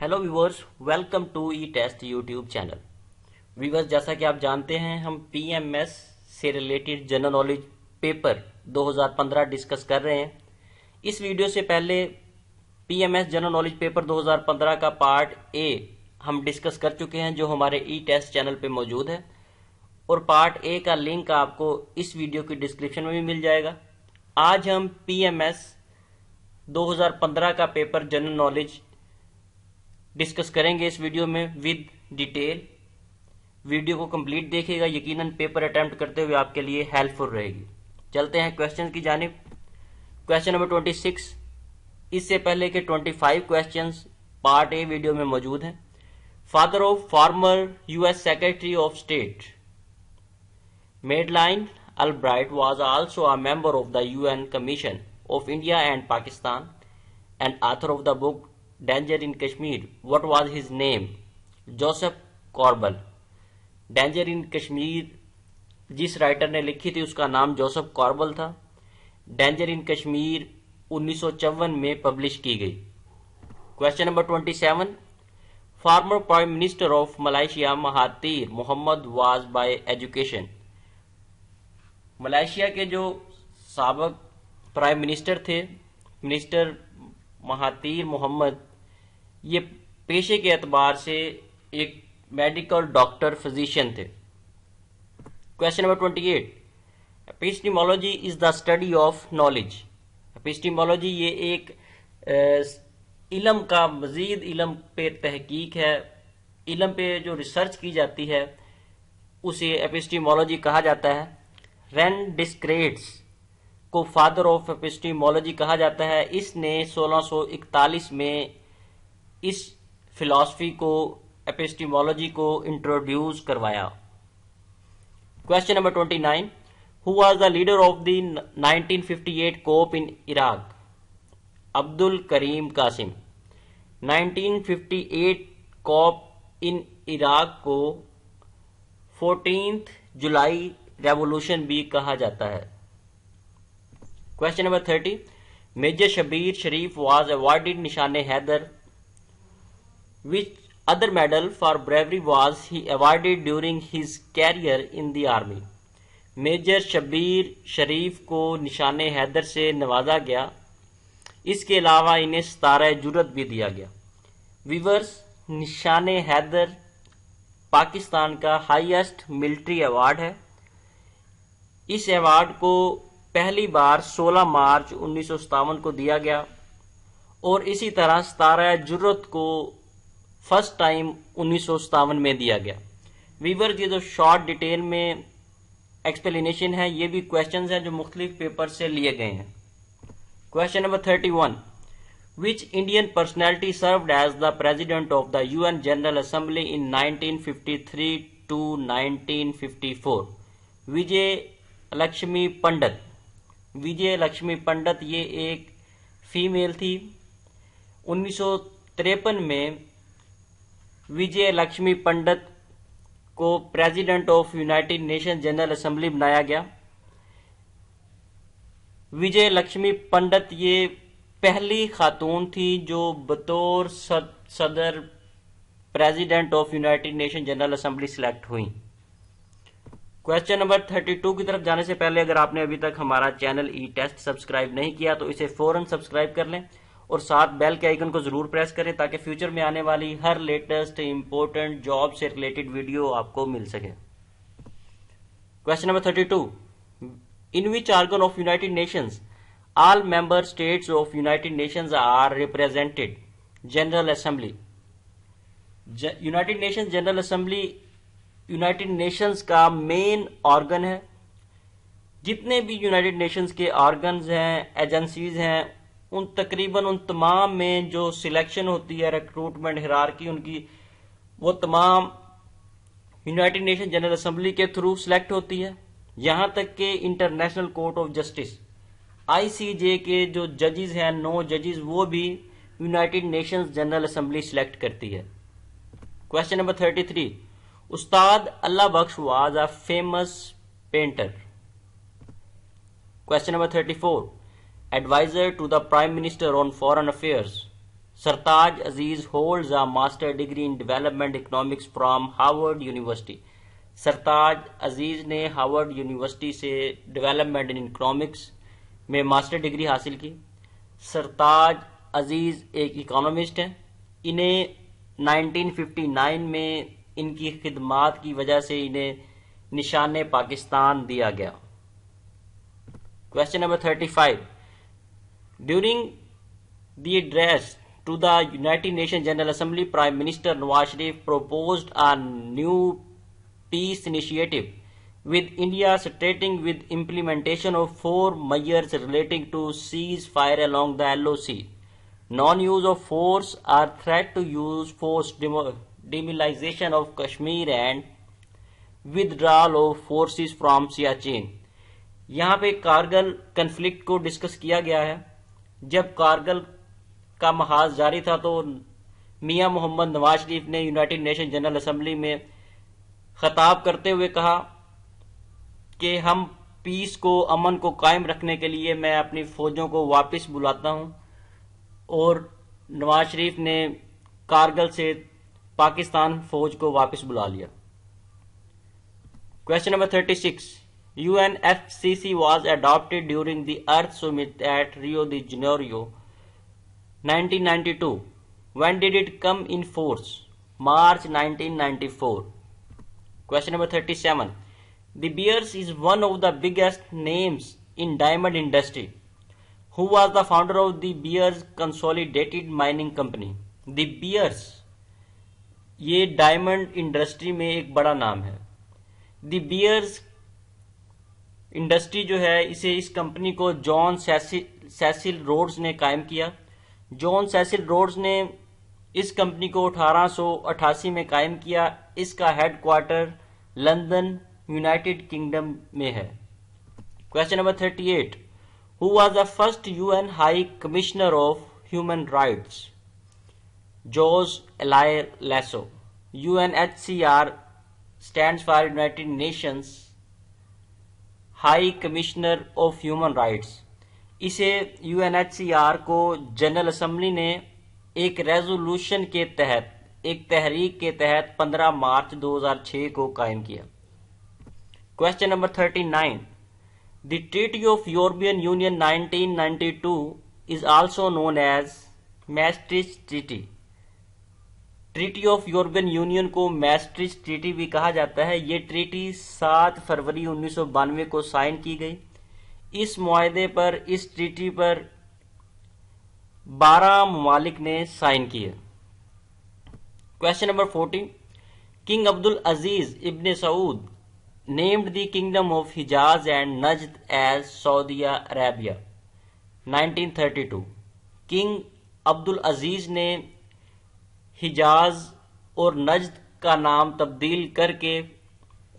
Hello viewers welcome to E test YouTube channel viewers जैसा कि आप जानते हैं हम पीएमएस से related general knowledge paper 2015 discuss कर रहे हैं इस वीडियो से पहले पीएमएस जनरल नॉलेज पेपर 2015 का पार्ट ए हम डिस्कस कर चुके हैं जो हमारे ई टेस्ट चैनल पे मौजूद है और पार्ट ए का लिंक आपको इस वीडियो की डिस्क्रिप्शन में भी मिल जाएगा आज हम पी 2015 का पेपर जनरल नॉलेज डिस्कस करेंगे इस वीडियो में विद डिटेल वीडियो को कंप्लीट देखेगा यकीनन पेपर अटेम्प्ट करते हुए आपके लिए हेल्पफुल रहेगी चलते हैं क्वेश्चन की जानब क्वेश्चन नंबर ट्वेंटी सिक्स इससे पहले के twenty five question part A video में मौजूद हैं father of former US secretary of state Madeleine was also a member of the U N commission of India and Pakistan and author of the book danger in Kashmir What was his name Joseph Korbel danger in Kashmir जिस writer ने लिखी थी उसका नाम Joseph कॉर्बल था danger in Kashmir उन्नीस में publish की गई question number 27 former prime minister of Malaysia Mahathir Mohamad was by education Malaysia के जो सबक प्राइम मिनिस्टर थे मिनिस्टर महातीर मोहम्मद ये पेशे के अतबार से एक मेडिकल डॉक्टर फिजिशियन थे question number twenty eight epistemology is the study of knowledge epistemology ये एक इलम का मजीद इलम पे तहकीक है इलम पे जो रिसर्च की जाती है उसे एपिस्टीमोलॉजी कहा जाता है रेन डिस्क्रेट्स को फादर ऑफ एपिस्टिमोलॉजी कहा जाता है इसने 1641 में इस फिलॉसफी को एपिस्टीमोलॉजी को इंट्रोड्यूस करवाया question number twenty nine who was the leader of the 1958 coup in Iraq Abdul Karim Qasim 1958 coup in Iraq को फोर्टींथ जुलाई रेवोल्यूशन भी कहा जाता है question number thirty major Shabbir Sharif was awarded Nishan Haider which other medal for bravery was he awarded during his career in the army. Major Shabbir Sharif को निशान हैदर से नवाजा गया इसके अलावा इन्हें सतारा जुरत भी दिया गया विवर्स निशान हैदर पाकिस्तान का हाईएस्ट मिलिट्री अवार्ड है इस अवार्ड को पहली बार 16 मार्च उन्नीस को दिया गया और इसी तरह सतारा जुरत को फर्स्ट टाइम उन्नीस में दिया गया वीवर ये जो शॉर्ट डिटेल में एक्सप्लेनेशन है ये भी क्वेश्चन है जो मुख्तलिफ पेपर से लिए गए हैं question number thirty one which Indian personality serve as the president of the U N general assembly in nineteen fifty three to nineteen fifty four Vijaya Lakshmi Pandit Vijaya Lakshmi Pandit ये एक फीमेल थी उन्नीस सौ तिरपन में विजय लक्ष्मी पंडित को president of United nation general assembly बनाया गया विजय लक्ष्मी पंडित ये पहली खातून थी जो बतौर सदर president of United nation general assembly select हुई क्वेश्चन नंबर 32 की तरफ जाने से पहले अगर आपने अभी तक हमारा चैनल ई टेस्ट सब्सक्राइब नहीं किया तो इसे फौरन सब्सक्राइब कर लें और साथ बेल के आइकन को जरूर प्रेस करें ताकि फ्यूचर में आने वाली हर लेटेस्ट इंपॉर्टेंट जॉब से रिलेटेड वीडियो आपको मिल सके question number thirty two in which organ of United nations all member state of United nation are represented general assembly United nations general assembly United nations का main organ है जितने भी United nations के organs हैं agencies हैं उन तकरीबन उन तमाम में जो सिलेक्शन होती है रिक्रूटमेंट हिरार की उनकी वो तमाम यूनाइटेड नेशन जनरल असम्बली के थ्रू सिलेक्ट होती है यहां तक के international court of justice ICJ के जो जजेस हैं नौ जजेस वो भी United nations general assembly select करती है question number thirty three Ustad Allah Bakhsh was a famous painter question number thirty four advisor to the Prime Minister on Foreign Affairs. Sartaj Aziz holds a master degree in development economics from Harvard University. Sartaj Aziz ने Harvard University से development in economics में master degree हासिल की सरताज अजीज एक economist हैं इन्हें 1959 में इनकी खिदमात की वजह से इन्हें निशान पाकिस्तान दिया गया question number 35 During the address to the United Nations General Assembly, Prime Minister Nawaz Sharif proposed a new peace initiative with India starting with implementation of four measures relating to ceasefire along the LOC. Non-use of force or threat to use force demilitarization of Kashmir and withdrawal of forces from Siachen. यहाँ पे Kargil conflict को discuss किया गया है जब कारगिल का महाज जारी था तो मियां मोहम्मद नवाज शरीफ ने यूनाइटेड नेशन जनरल असम्बली में खताब करते हुए कहा कि हम पीस को अमन को कायम रखने के लिए मैं अपनी फौजों को वापस बुलाता हूं और नवाज शरीफ ने कारगिल से पाकिस्तान फौज को वापस बुला लिया question number thirty six UNFCCC was adopted during the Earth Summit at Rio de Janeiro 1992. When did it come in force? March 1994. Question number 37. The Beers is one of the biggest names in diamond industry. Who was the founder of the Beers Consolidated Mining Company? The Beers. ये diamond industry में एक बड़ा नाम है the bears industry जो है इसे इस कंपनी को जॉन सेसिल रोड्स ने कायम किया जॉन सैसिल रोड्स ने इस कंपनी को 1888 में कायम किया इसका हेडक्वार्टर लंदन यूनाइटेड किंगडम में है question number 38 who was the first UN high commissioner of human rights George Ayala Lasso UNHCR stands for United nations high commissioner of human rights इसे यूएनएचसीआर को general assembly ने एक resolution के तहत एक तहरीक के तहत 15 मार्च 2006 को कायम किया question number 39 the treaty of European Union 1992 is also known as Maastricht treaty treaty of European Union को मैस्ट्रिज ट्रीटी भी कहा जाता है ये ट्रीटी 7 फरवरी उन्नीस को साइन की गई इस माहदे पर इस ट्रीटी पर 12 ममालिक ने साइन किए question number 14 king Abdul Aziz ibn Saud named the kingdom of Hijaz and Najd as Saudia Arabia 1932 king Abdul Aziz ने हिजाज और नजद का नाम तब्दील करके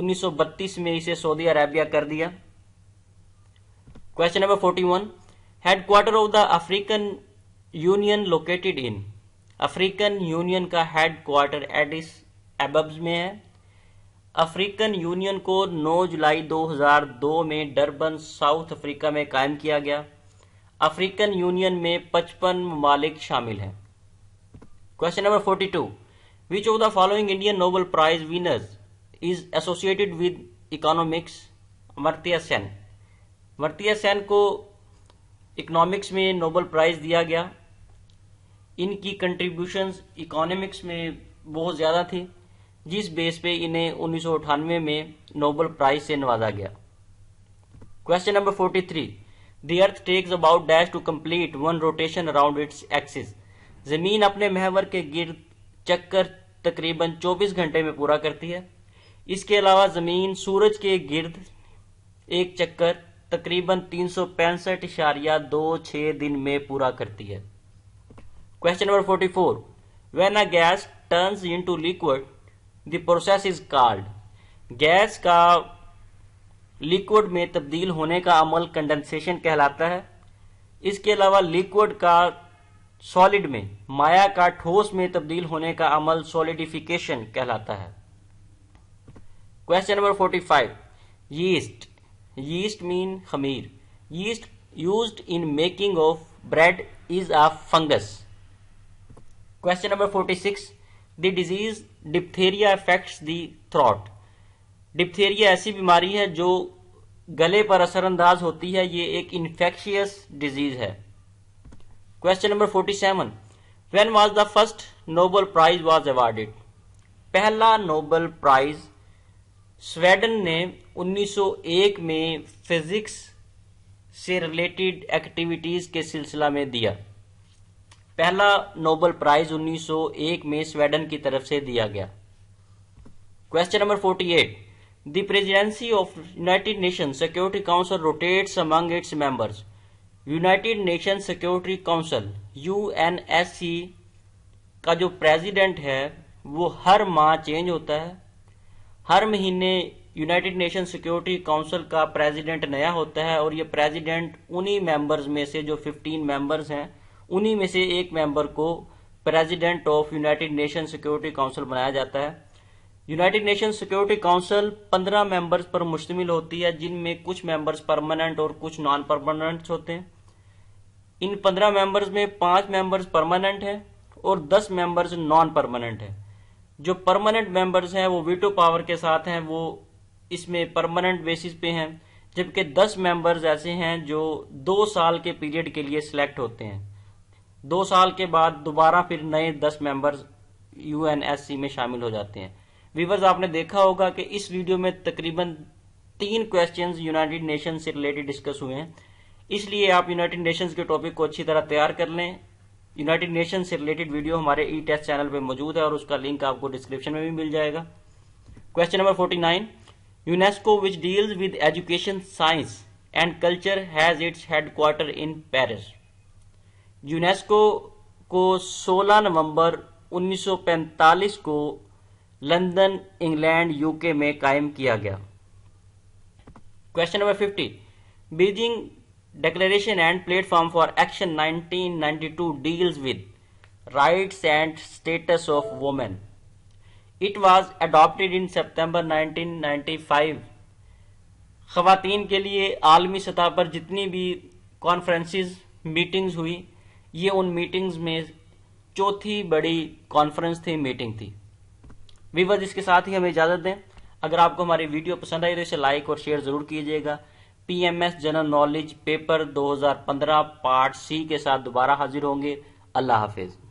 1932 में इसे सऊदी अरेबिया कर दिया question number 41 headquarter of the African Union located in African Union का हेड क्वार्टर एडिस एबब्स में है अफ्रीकन यूनियन को 9 जुलाई 2002 में डरबन साउथ अफ्रीका में कायम किया गया अफ्रीकन यूनियन में 55 ममालिक शामिल हैं number forty two which of the following Indian Nobel prize winners is associated with economics Amartya Sen Amartya Sen को इकोनॉमिक्स में नोबल प्राइज दिया गया इनकी कंट्रीब्यूशन इकोनॉमिक्स में बहुत ज़्यादा थी जिस बेस पे इन्हें उन्नीस में नोबल प्राइज से नवाजा गया question number forty three the earth takes about dash to complete one rotation around its axis ज़मीन अपने महवर के गिर चक्कर तकरीबन 24 घंटे में पूरा करती है इसके अलावा ज़मीन सूरज के गिर्द एक चक्कर तकरीबन तीन सौ पैंसठ इशारिया दो छः दिन में पूरा करती है question number forty four when a gas turns into liquid the process is called gas का लिक्विड में तब्दील होने का अमल कंडेंसेशन कहलाता है इसके अलावा लिक्विड का सॉलिड में माया का ठोस में तब्दील होने का अमल सॉलिडिफिकेशन कहलाता है question number forty five yeast yeast mean खमीर yeast used in making of bread is a fungus question number forty six the disease diphtheria effect the throat diphtheria ऐसी बीमारी है जो गले पर असरअंदाज होती है ये एक इन्फेक्शियस डिजीज है question number seven when was the first Nobel prize was awarded पहला नोबल प्राइज स्वेडन ने 1901 में फिजिक्स से रिलेटेड एक्टिविटीज के सिलसिला में दिया पहला नोबल प्राइज 1901 में स्वेडन की तरफ से दिया गया question number 48 the presidency of United nation security council rotates among its members United nation security council UNSC का जो प्रेसिडेंट है वो हर माह चेंज होता है हर महीने यूनाइटेड नेशन सिक्योरिटी काउंसिल का प्रेसिडेंट नया होता है और ये प्रेसिडेंट उन्हीं मेंबर्स में से जो 15 मेंबर्स हैं उन्हीं में से एक मेंबर को president of United nation security council बनाया जाता है United nation security council 15 members पर मुश्तमिल होती है जिनमें कुछ मेंबर्स परमानेंट और कुछ नॉन परमानेंट होते हैं इन पंद्रह मेंबर्स में पांच मेंबर्स परमानेंट हैं और दस मेंबर्स नॉन परमानेंट हैं जो परमानेंट मेंबर्स हैं वो वीटो पावर के साथ हैं वो इसमें परमानेंट बेसिस पे हैं जबकि दस मेंबर्स ऐसे हैं जो दो साल के पीरियड के लिए सिलेक्ट होते हैं दो साल के बाद दोबारा फिर नए दस मेंबर्स यूएनएससी में शामिल हो जाते हैं वीवर्स आपने देखा होगा कि इस वीडियो में तकरीबन तीन क्वेश्चंस यूनाइटेड नेशन से रिलेटेड डिस्कस हुए हैं इसलिए आप यूनाइटेड नेशंस के टॉपिक को अच्छी तरह तैयार कर लें यूनाइटेड नेशन से रिलेटेड वीडियो हमारे ई टेस्ट चैनल पर मौजूद है और उसका लिंक आपको डिस्क्रिप्शन में भी मिल जाएगा question number forty nine UNESCO which deals with education science and culture has its headquarter in Paris UNESCO को 16 नवंबर 1945 को लंदन इंग्लैंड यूके में कायम किया गया question number 50 Beijing Declaration and Platform for Action 1992 deals with rights and status of women. It was adopted in September 1995. ख़वातीन के लिए आलमी सतह पर जितनी भी कॉन्फ्रेंसिस मीटिंग्स हुई ये उन मीटिंग्स में चौथी बड़ी कॉन्फ्रेंस थी मीटिंग थी वीवर्स इसके साथ ही हमें इजाज़त दें अगर आपको हमारी वीडियो पसंद आई तो इसे लाइक और शेयर ज़रूर कीजिएगा PMS general knowledge paper 2015 part C के साथ दोबारा हाजिर होंगे अल्लाह हाफिज़